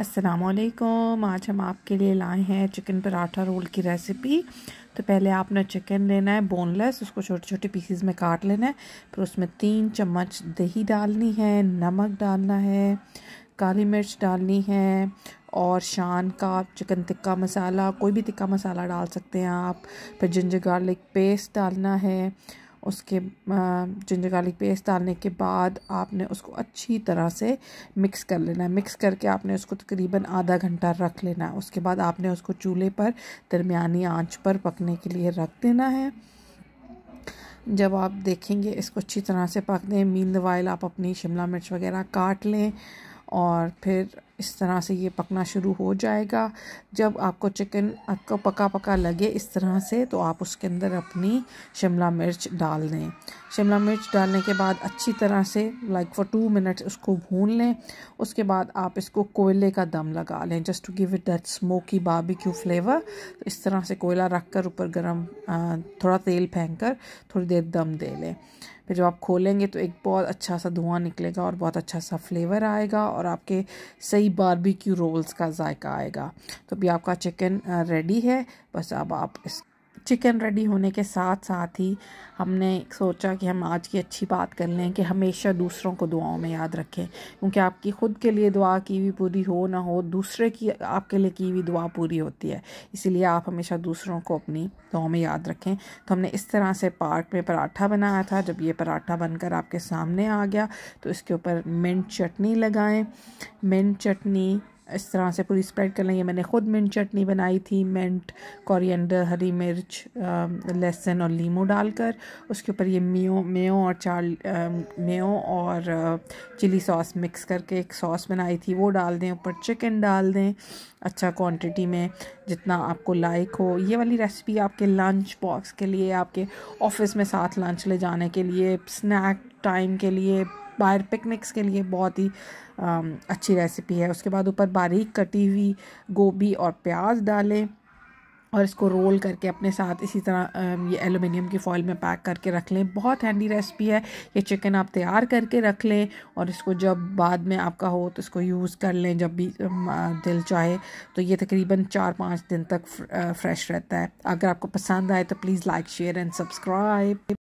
असलकुम आज हम आपके लिए लाए हैं चिकन पराठा रोल की रेसिपी तो पहले आपने चिकन लेना है बोनलेस उसको छोटे छोटे पीसीज में काट लेना है फिर उसमें तीन चम्मच दही डालनी है नमक डालना है काली मिर्च डालनी है और शान का चिकन टिक्का मसाला कोई भी टिक्का मसाला डाल सकते हैं आप फिर जिंजर गार्लिक पेस्ट डालना है उसके जिंजर गार्लिक पेस्ट डालने के बाद आपने उसको अच्छी तरह से मिक्स कर लेना है मिक्स करके आपने उसको तकरीबन आधा घंटा रख लेना है उसके बाद आपने उसको चूल्हे पर दरमियानी आंच पर पकने के लिए रख देना है जब आप देखेंगे इसको अच्छी तरह से पक दें मीन वाइल आप अपनी शिमला मिर्च वगैरह काट लें और फिर इस तरह से ये पकना शुरू हो जाएगा जब आपको चिकन आपको पका पका लगे इस तरह से तो आप उसके अंदर अपनी शिमला मिर्च डाल दें शिमला मिर्च डालने के बाद अच्छी तरह से लाइक फॉर टू मिनट्स उसको भून लें उसके बाद आप इसको कोयले का दम लगा लें just to give it that smoky barbecue flavour तो इस तरह से कोयला रख कर ऊपर गर्म थोड़ा तेल फेंक कर थोड़ी देर दम दे लें फिर जब आप खोलेंगे तो एक बहुत अच्छा सा धुआं निकलेगा और बहुत अच्छा सा फ्लेवर आएगा और आपके सही बारबेक्यू रोल्स का जायका आएगा तो भी आपका चिकन रेडी है बस अब आप इस चिकन रेडी होने के साथ साथ ही हमने सोचा कि हम आज की अच्छी बात कर लें कि हमेशा दूसरों को दुआओं में याद रखें क्योंकि आपकी ख़ुद के लिए दुआ की हुई पूरी हो ना हो दूसरे की आपके लिए की हुई दुआ पूरी होती है इसीलिए आप हमेशा दूसरों को अपनी दुआओं में याद रखें तो हमने इस तरह से पार्क में पराठा बनाया था जब ये पराठा बनकर आपके सामने आ गया तो इसके ऊपर मिंट चटनी लगाएं मिंट चटनी इस तरह से पूरी स्प्रेड कर लेंगे मैंने ख़ुद मिंट चटनी बनाई थी मिंट कोरिएंडर हरी मिर्च um, लहसुन और लीमू डालकर उसके ऊपर ये मेो मेो और चार um, मेो और चिली सॉस मिक्स करके एक सॉस बनाई थी वो डाल दें ऊपर चिकन डाल दें अच्छा क्वांटिटी में जितना आपको लाइक हो ये वाली रेसिपी आपके लंच बॉक्स के लिए आपके ऑफिस में साथ लंच ले जाने के लिए स्नैक टाइम के लिए बाहर पिकनिक्स के लिए बहुत ही अच्छी रेसिपी है उसके बाद ऊपर बारीक कटी हुई गोभी और प्याज डालें और इसको रोल करके अपने साथ इसी तरह ये एलुमिनियम की फॉइल में पैक करके रख लें बहुत हैंडी रेसिपी है ये चिकन आप तैयार करके रख लें और इसको जब बाद में आपका हो तो इसको यूज़ कर लें जब भी दिल चाहे तो ये तकरीबन चार पाँच दिन तक फ्रेश रहता है अगर आपको पसंद आए तो please like share and subscribe